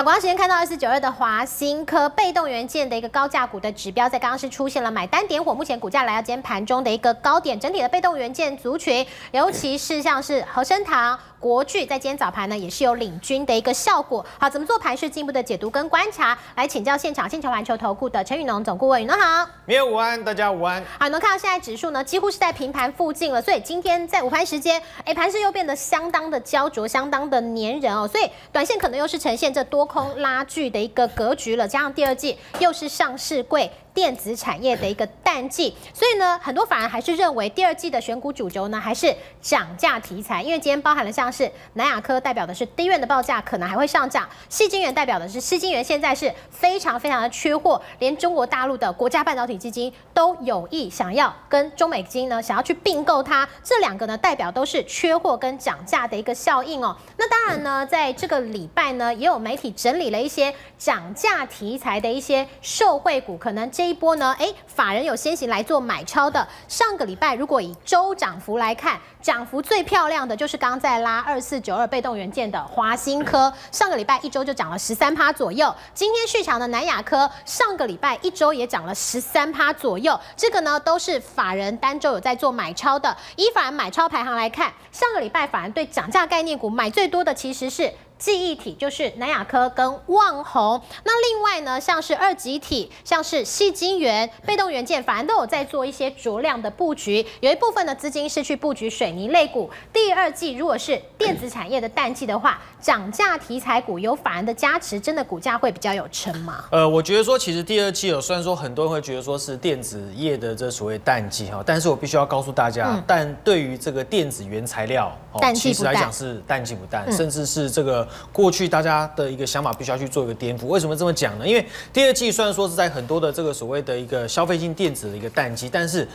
刚刚时间看到二四九二的华新科被动元件的一个高价股的指标，在刚刚是出现了买单点火，目前股价来到今天盘中的一个高点，整体的被动元件族群，尤其是像是和生堂。国巨在今天早盘呢，也是有领军的一个效果。好，怎么做盘势进一步的解读跟观察？来请教现场现球环球投顾的陈宇农总顾问。宇农好，没有午安，大家午安。好，能看到现在指数呢，几乎是在平盘附近了。所以今天在午盘时间，哎，盘势又变得相当的焦灼，相当的黏人哦。所以短线可能又是呈现这多空拉锯的一个格局了。加上第二季又是上市贵。电子产业的一个淡季，所以呢，很多反而还是认为第二季的选股主轴呢，还是涨价题材，因为今天包含了像是南亚科代表的是低院的报价可能还会上涨，西晶元代表的是西晶元现在是非常非常的缺货，连中国大陆的国家半导体基金都有意想要跟中美金呢想要去并购它，这两个呢代表都是缺货跟涨价的一个效应哦。那当然呢，在这个礼拜呢，也有媒体整理了一些涨价题材的一些受惠股，可能。这一波呢，哎，法人有先行来做买超的。上个礼拜，如果以周涨幅来看，涨幅最漂亮的就是刚在拉二四九二被动元件的华新科，上个礼拜一周就涨了十三趴左右。今天续强的南亚科，上个礼拜一周也涨了十三趴左右。这个呢，都是法人单周有在做买超的。依法人买超排行来看，上个礼拜法人对涨价概念股买最多的其实是。记忆体就是南亚科跟旺宏，那另外呢，像是二级体，像是细晶圆被动元件，反而都有在做一些足量的布局。有一部分的资金是去布局水泥类股。第二季如果是电子产业的淡季的话，涨价题材股有法人的加持，真的股价会比较有撑吗？呃，我觉得说，其实第二季有，虽然说很多人会觉得说是电子业的这所谓淡季哈，但是我必须要告诉大家，但对于这个电子原材料，其实来讲是淡季不淡，甚至是这个。过去大家的一个想法必须要去做一个颠覆，为什么这么讲呢？因为第二季虽然说是在很多的这个所谓的一个消费性电子的一个淡季，但是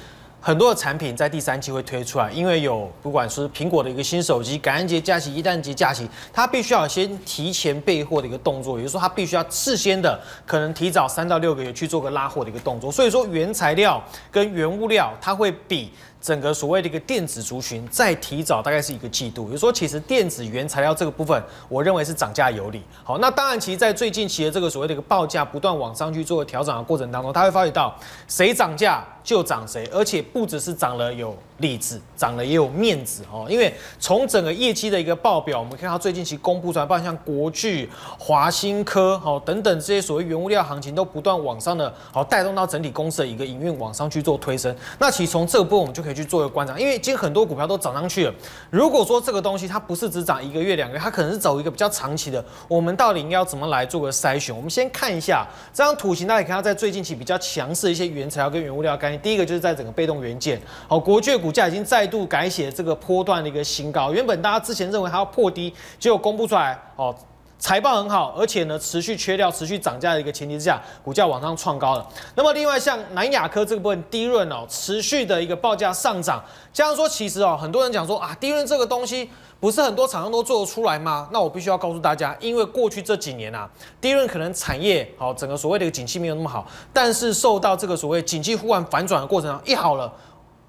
很多的产品在第三季会推出来，因为有不管是苹果的一个新手机，感恩节假期、一旦节假期，它必须要先提前备货的一个动作，也就是说它必须要事先的可能提早三到六个月去做个拉货的一个动作，所以说原材料跟原物料它会比。整个所谓的一个电子族群再提早大概是一个季度，比如说其实电子原材料这个部分，我认为是涨价有理。好，那当然其实在最近其实这个所谓的一个报价不断往上去做调整的过程当中，他会发觉到谁涨价。就涨谁，而且不只是涨了有利子，涨了也有面子哦。因为从整个业绩的一个报表，我们看到最近其公布出来，包括像国巨、华新科、好等等这些所谓原物料行情都不断往上的，好带动到整体公司的一个营运往上去做推升。那其实从这波我们就可以去做个观察，因为今天很多股票都涨上去了。如果说这个东西它不是只涨一个月两个月，它可能是走一个比较长期的，我们到底应该要怎么来做个筛选？我们先看一下这张图形，大家看到在最近期比较强势的一些原材料跟原物料干。第一个就是在整个被动元件，好，国巨股价已经再度改写这个波段的一个新高。原本大家之前认为它要破低，结果公布出来，哦。财报很好，而且呢，持续缺料、持续涨价的一个前提之下，股价往上创高了。那么，另外像南亚科这部分低润哦，持续的一个报价上涨。加上说，其实哦，很多人讲说啊，低润这个东西不是很多厂商都做得出来吗？那我必须要告诉大家，因为过去这几年啊，低润可能产业好，整个所谓的一个景气没有那么好，但是受到这个所谓景气呼然反转的过程一好了。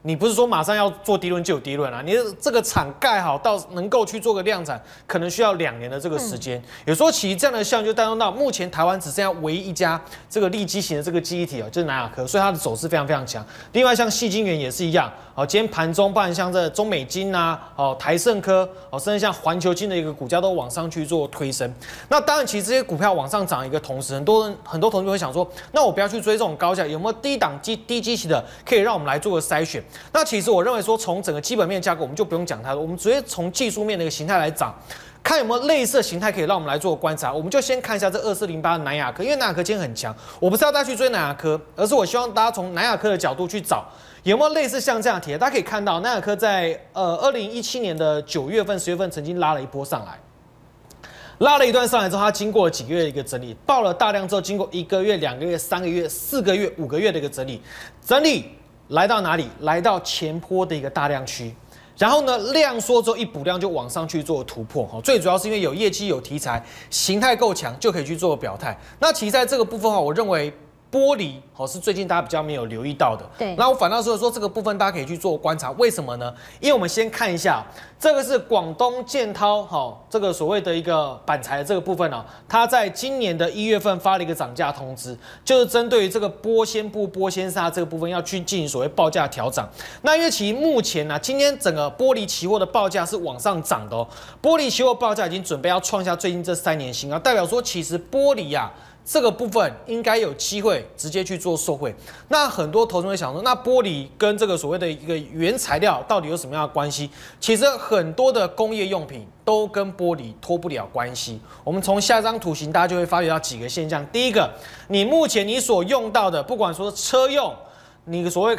你不是说马上要做低轮就有低轮啊？你这个厂盖好到能够去做个量产，可能需要两年的这个时间。时候其实这样的项就带动到目前台湾只剩下唯一一家这个立基型的这个忆体哦，就是南亚科，所以它的走势非常非常强。另外，像细晶元也是一样。哦，今天盘中，半像这中美金啊，哦，台盛科，哦，甚至像环球金的一个股价都往上去做推升。那当然，其实这些股票往上涨一个同时，很多人很多同学会想说，那我不要去追这种高价，有没有低档基低基型的可以让我们来做个筛选？那其实我认为说，从整个基本面架构我们就不用讲它了，我们直接从技术面的一个形态来涨。看有没有类似形态可以让我们来做观察。我们就先看一下这二四零八的南亚科，因为南亚科今天很强。我不是要大家去追南亚科，而是我希望大家从南亚科的角度去找有没有类似像这样题大家可以看到，南亚科在呃二零一七年的九月份、十月份曾经拉了一波上来，拉了一段上来之后，它经过了几个月一个整理，爆了大量之后，经过一个月、两个月、三个月、四个月、五个月的一个整理，整理。来到哪里？来到前坡的一个大量区，然后呢，量缩之后一补量就往上去做突破。哈，最主要是因为有业绩、有题材、形态够强，就可以去做表态。那其实在这个部分哈，我认为。玻璃好是最近大家比较没有留意到的，对，那我反倒是说这个部分大家可以去做观察，为什么呢？因为我们先看一下，这个是广东建滔好这个所谓的一个板材这个部分呢，它在今年的一月份发了一个涨价通知，就是针对于这个玻纤布、玻纤纱这个部分要去进行所谓报价调整。那因为其目前呢，今天整个玻璃期货的报价是往上涨的哦，玻璃期货报价已经准备要创下最近这三年新高，代表说其实玻璃呀。这个部分应该有机会直接去做受惠。那很多投资人想说，那玻璃跟这个所谓的一个原材料到底有什么样的关系？其实很多的工业用品都跟玻璃脱不了关系。我们从下一张图形，大家就会发觉到几个现象。第一个，你目前你所用到的，不管说车用，你所谓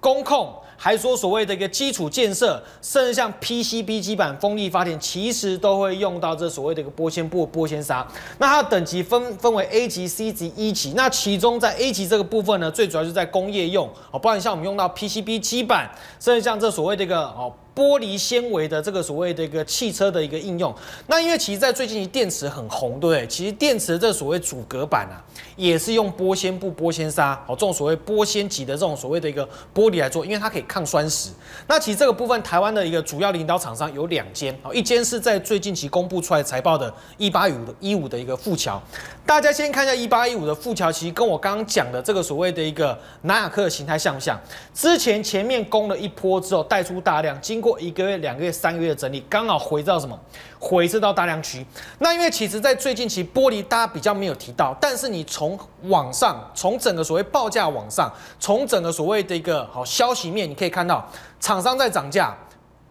工控。还说所谓的一个基础建设，甚至像 PCB 基板、风力发电，其实都会用到这所谓的一个玻纤布、玻纤纱。那它的等级分分为 A 级、C 级、E 级。那其中在 A 级这个部分呢，最主要是在工业用哦，不然像我们用到 PCB 基板，甚至像这所谓的一个哦。玻璃纤维的这个所谓的一个汽车的一个应用，那因为其实，在最近电池很红，对不对？其实电池这所谓阻隔板啊，也是用玻纤布、玻纤纱，哦，这种所谓玻纤级的这种所谓的一个玻璃来做，因为它可以抗酸蚀。那其实这个部分，台湾的一个主要领导厂商有两间，哦，一间是在最近其公布出来财报的，一八的一五的一个富桥。大家先看一下一八一五的富桥，其实跟我刚刚讲的这个所谓的一个南亚克的形态像不像？之前前面攻了一波之后，带出大量金。过一个月、两个月、三个月的整理，刚好回到什么？回至到大量区。那因为其实，在最近期玻璃大家比较没有提到，但是你从网上，从整个所谓报价网上，从整个所谓的一个好消息面，你可以看到厂商在涨价。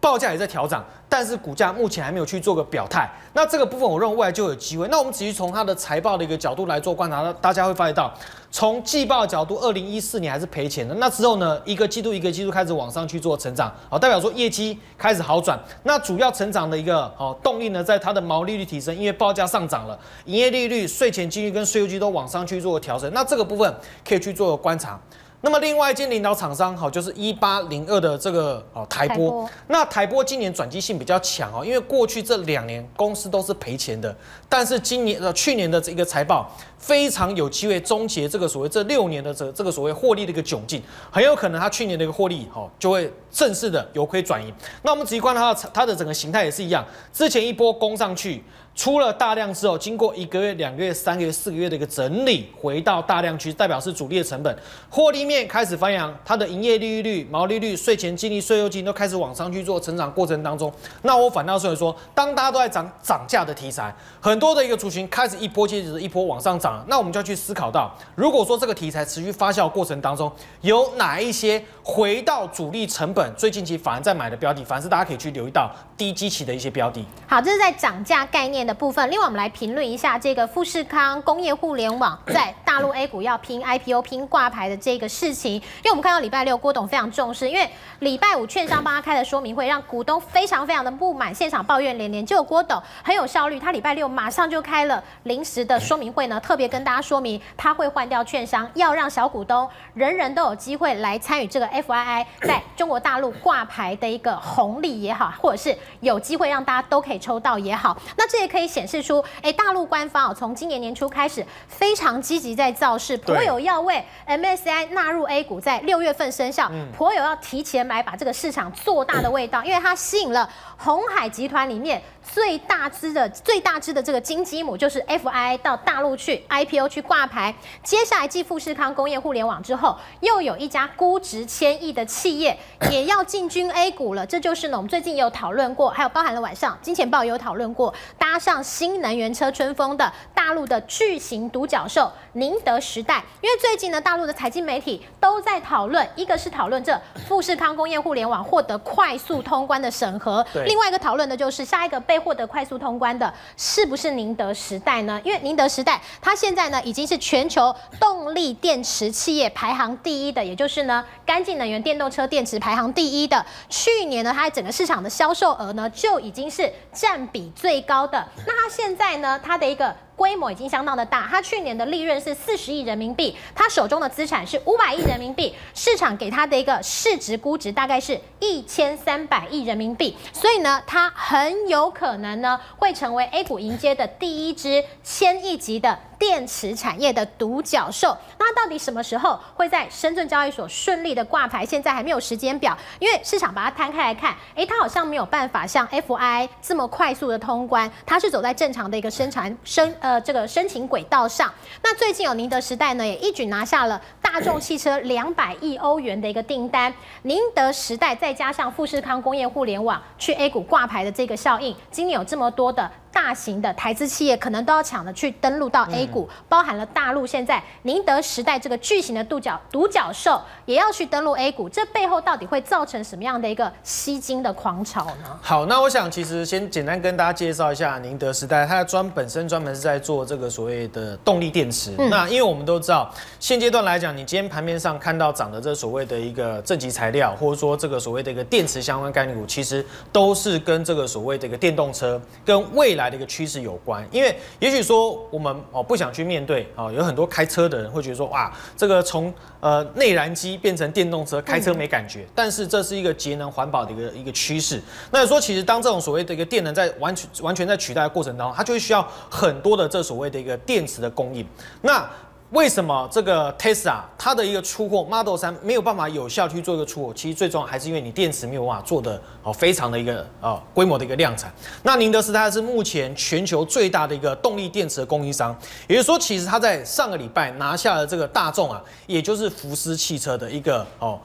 报价也在调涨，但是股价目前还没有去做个表态。那这个部分，我认为未来就有机会。那我们只是从它的财报的一个角度来做观察，那大家会发现到，从季报角度，二零一四年还是赔钱的。那之后呢，一个季度一个季度开始往上去做成长，好代表说业绩开始好转。那主要成长的一个好动力呢，在它的毛利率提升，因为报价上涨了，营业利率、税前净利率跟税后净都往上去做调整。那这个部分可以去做观察。那么另外一间领导厂商，好就是一八零二的这个哦台波。那台波今年转机性比较强哦，因为过去这两年公司都是赔钱的，但是今年呃去年的这一个财报非常有机会终结这个所谓这六年的这这个所谓获利的一个窘境，很有可能它去年的一个获利好就会正式的由亏转盈。那我们仔细观察它的它的整个形态也是一样，之前一波攻上去。出了大量之后，经过一个月、两个月、三个月、四个月的一个整理，回到大量区，代表是主力的成本获利面开始翻扬，它的营业利率、毛利率、税前净利、税后净都开始往上去做成长过程当中，那我反倒是说，当大家都在涨涨价的题材，很多的一个族群开始一波接着一波往上涨，那我们就要去思考到，如果说这个题材持续发酵过程当中，有哪一些回到主力成本最近期反而在买的标的，反而是大家可以去留意到低基期的一些标的。好，这是在涨价概念。的部分。另外，我们来评论一下这个富士康工业互联网在大陆 A 股要拼 IPO、拼挂牌的这个事情，因为我们看到礼拜六郭董非常重视，因为礼拜五券商帮他开的说明会让股东非常非常的不满，现场抱怨连连。结果郭董很有效率，他礼拜六马上就开了临时的说明会呢，特别跟大家说明他会换掉券商，要让小股东人人都有机会来参与这个 FII 在中国大陆挂牌的一个红利也好，或者是有机会让大家都可以抽到也好。那这一可以显示出，哎，大陆官方哦，从今年年初开始非常积极在造势，颇有要为 MSI 纳入 A 股在六月份生效，颇有要提前来把这个市场做大的味道，因为它吸引了。红海集团里面最大支的、最大支的这个金鸡母就是 F I I 到大陆去 I P O 去挂牌。接下来继富士康工业互联网之后，又有一家估值千亿的企业也要进军 A 股了。这就是呢，我们最近也有讨论过，还有包含了晚上《金钱也有讨论过，搭上新能源车春风的大陆的巨型独角兽宁德时代。因为最近呢，大陆的财经媒体都在讨论，一个是讨论这富士康工业互联网获得快速通关的审核。另外一个讨论的就是下一个被获得快速通关的是不是宁德时代呢？因为宁德时代它现在呢已经是全球动力电池企业排行第一的，也就是呢。干净能源电动车电池排行第一的，去年呢，它在整个市场的销售额呢就已经是占比最高的。那它现在呢，它的一个规模已经相当的大。它去年的利润是四十亿人民币，它手中的资产是五百亿人民币，市场给它的一个市值估值大概是一千三百亿人民币。所以呢，它很有可能呢会成为 A 股迎接的第一支千亿级的。电池产业的独角兽，那到底什么时候会在深圳交易所顺利的挂牌？现在还没有时间表，因为市场把它摊开来看，哎，它好像没有办法像 F I 这么快速的通关，它是走在正常的一个生产申呃这个申请轨道上。那最近有宁德时代呢，也一举拿下了大众汽车两百亿欧元的一个订单。宁德时代再加上富士康工业互联网去 A 股挂牌的这个效应，今年有这么多的。大型的台资企业可能都要抢着去登陆到 A 股，包含了大陆现在宁德时代这个巨型的独角独角兽也要去登陆 A 股，这背后到底会造成什么样的一个吸金的狂潮呢？好，那我想其实先简单跟大家介绍一下宁德时代，它专本身专门是在做这个所谓的动力电池。那因为我们都知道，现阶段来讲，你今天盘面上看到涨的这所谓的一个正极材料，或者说这个所谓的一个电池相关概念股，其实都是跟这个所谓的一个电动车跟未来。来的一个趋势有关，因为也许说我们哦不想去面对啊，有很多开车的人会觉得说哇，这个从呃内燃机变成电动车开车没感觉，但是这是一个节能环保的一个一个趋势。那说其实当这种所谓的一个电能在完全完全在取代的过程当中，它就会需要很多的这所谓的一个电池的供应。那为什么这个 Tesla 它的一个出货 Model 三没有办法有效去做一个出货？其实最重要还是因为你电池没有办法做的哦非常的一个呃规模的一个量产。那宁德时代是目前全球最大的一个动力电池的供应商，也就是说，其实它在上个礼拜拿下了这个大众啊，也就是福斯汽车的一个哦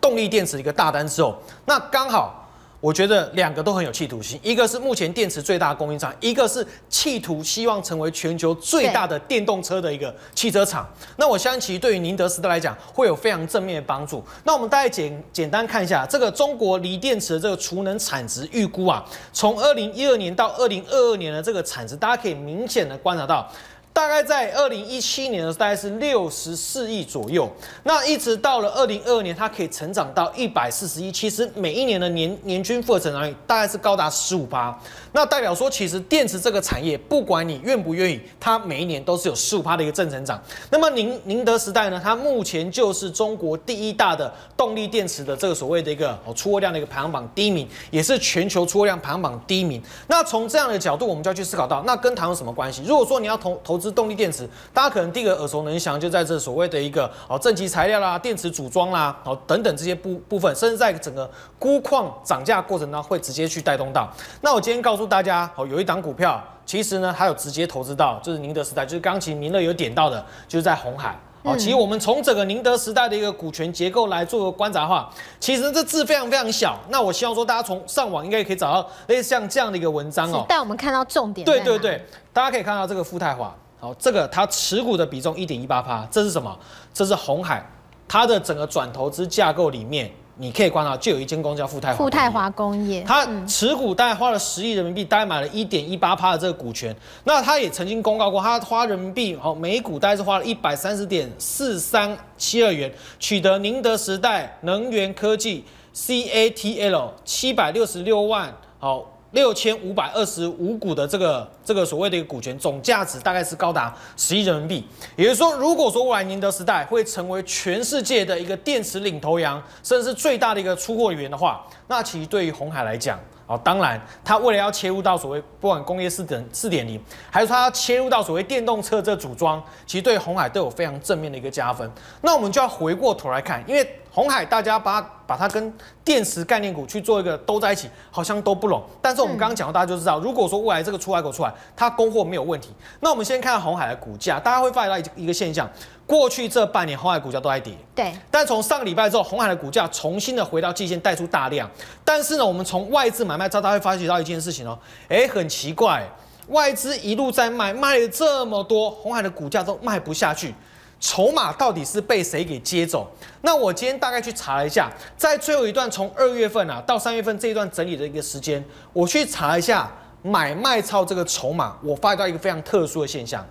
动力电池的一个大单之后，那刚好。我觉得两个都很有企图心，一个是目前电池最大供应商，一个是企图希望成为全球最大的电动车的一个汽车厂。那我相信，其实对于宁德时代来讲，会有非常正面的帮助。那我们大概简简单看一下这个中国锂电池的这个储能产值预估啊，从二零一二年到二零二二年的这个产值，大家可以明显的观察到。大概在二零一七年的时候，大概是六十四亿左右。那一直到了二零二二年，它可以成长到一百四十亿。其实每一年的年年均复合成长率大概是高达十五八。那代表说，其实电池这个产业，不管你愿不愿意，它每一年都是有十五趴的一个正成长。那么宁宁德时代呢，它目前就是中国第一大的动力电池的这个所谓的一个哦出货量的一个排行榜第一名，也是全球出货量排行榜第一名。那从这样的角度，我们就要去思考到，那跟唐有什么关系？如果说你要投投。资动力电池，大家可能第一个耳熟能详就在这所谓的一个哦正极材料啦、电池组装啦、哦等等这些部部分，甚至在整个钴矿涨价过程当中会直接去带动到。那我今天告诉大家哦，有一档股票，其实呢还有直接投资到，就是宁德时代，就是刚才您乐有点到的，就是在红海哦。其实我们从整个宁德时代的一个股权结构来做个观察的话，其实这字非常非常小。那我希望说大家从上网应该也可以找到，类似像这样的一个文章哦，带我们看到重点。对对对，大家可以看到这个富泰华。好，这个它持股的比重一点一八趴，这是什么？这是红海，它的整个转投资架构里面，你可以观察，就有一间公司叫富泰华工业，它持股大概花了十亿人民币，大概买了一点一八趴的这个股权。那它也曾经公告过，它花人民币好，每股大概是花了一百三十点四三七二元，取得宁德时代能源科技 CATL 七百六十六万好。六千五百二十五股的这个这个所谓的一个股权总价值大概是高达十亿人民币。也就是说，如果说未来宁德时代会成为全世界的一个电池领头羊，甚至最大的一个出货源的话，那其实对于红海来讲，啊，当然，它为了要切入到所谓不管工业四点四点零，还是它要切入到所谓电动车这组装，其实对红海都有非常正面的一个加分。那我们就要回过头来看，因为。红海，大家把把它跟电池概念股去做一个都在一起，好像都不拢。但是我们刚刚讲到，大家就知道，如果说未来这个出海口出来，它供货没有问题。那我们先看红海的股价，大家会发现到一一个现象，过去这半年红海股价都在跌。对。但从上个礼拜之后，红海的股价重新的回到季线，带出大量。但是呢，我们从外资买卖大家会发觉到一件事情哦，哎，很奇怪，外资一路在卖，卖了这么多，红海的股价都卖不下去。筹码到底是被谁给接走？那我今天大概去查了一下，在最后一段，从二月份啊到三月份这一段整理的一个时间，我去查一下买卖超这个筹码，我发现到一个非常特殊的现象。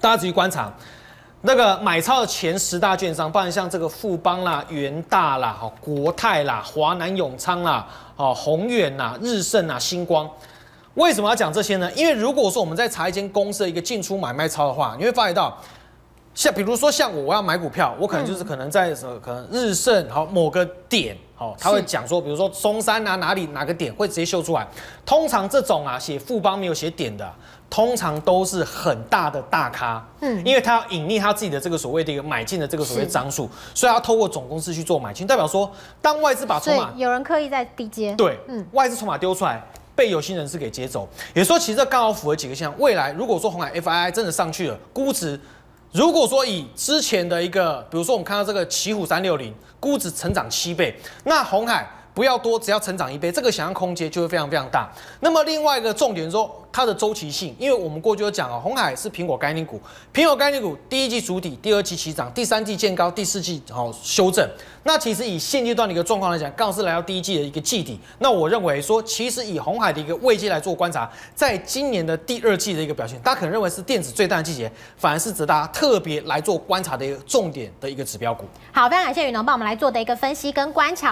大家仔细观察，那个买超的前十大券商，不然像这个富邦啦、元大啦、哈国泰啦、华南永昌啦、好宏远啦、日盛啊、星光，为什么要讲这些呢？因为如果说我们在查一间公司的一个进出买卖超的话，你会发觉到。像比如说像我我要买股票，我可能就是可能在什可能日盛好某个点好，他会讲说，比如说松山啊哪里哪个点会直接秀出来。通常这种啊写富邦没有写点的，通常都是很大的大咖，嗯，因为他要隐匿他自己的这个所谓的一个买进的这个所谓张数，所以要透过总公司去做买进，代表说当外资把筹码，有人刻意在低接，对，嗯，外资筹码丢出来被有心人士给接走，也说其实这刚好符合几个现象，未来如果说红海 F I I 真的上去了，估值。如果说以之前的一个，比如说我们看到这个奇虎三六零估值成长七倍，那红海。不要多，只要成长一倍，这个想象空间就会非常非常大。那么另外一个重点是说，它的周期性，因为我们过去有讲啊，红海是苹果概念股，苹果概念股第一季主底，第二季起涨，第三季见高，第四季哦修正。那其实以现阶段的一个状况来讲，刚好是来到第一季的一个季底。那我认为说，其实以红海的一个位阶来做观察，在今年的第二季的一个表现，大家可能认为是电子最大的季节，反而是值得大家特别来做观察的一个重点的一个指标股。好，非常感谢宇能帮我们来做的一个分析跟观察。